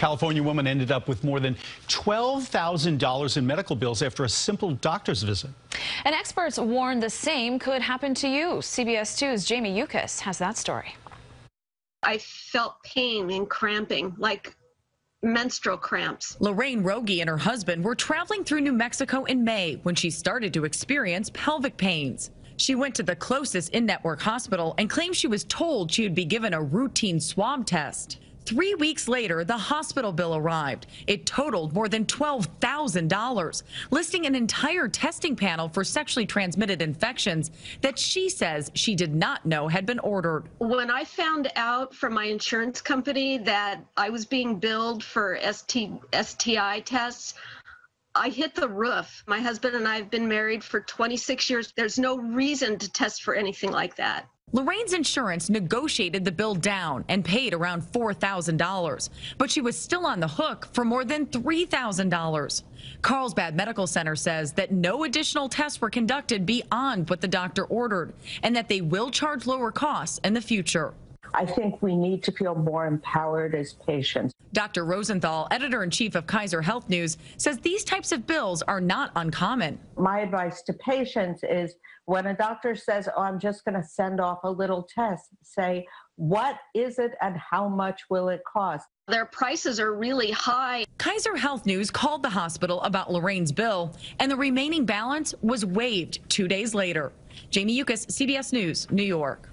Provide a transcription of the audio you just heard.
California woman ended up with more than $12,000 in medical bills after a simple doctor's visit. And experts warn the same could happen to you. CBS 2's Jamie Ukas has that story. I felt pain and cramping, like menstrual cramps. Lorraine Rogi and her husband were traveling through New Mexico in May when she started to experience pelvic pains. She went to the closest in network hospital and claimed she was told she would be given a routine swab test. Three weeks later, the hospital bill arrived. It totaled more than $12,000, listing an entire testing panel for sexually transmitted infections that she says she did not know had been ordered. When I found out from my insurance company that I was being billed for ST, STI tests, I hit the roof. My husband and I have been married for 26 years. There's no reason to test for anything like that. Lorraine's insurance negotiated the bill down and paid around $4,000, but she was still on the hook for more than $3,000. Carlsbad Medical Center says that no additional tests were conducted beyond what the doctor ordered and that they will charge lower costs in the future. I think we need to feel more empowered as patients. Dr. Rosenthal, editor in chief of Kaiser Health News, says these types of bills are not uncommon. My advice to patients is when a doctor says, Oh, I'm just going to send off a little test, say, What is it and how much will it cost? Their prices are really high. Kaiser Health News called the hospital about Lorraine's bill, and the remaining balance was waived two days later. Jamie Ukas, CBS News, New York.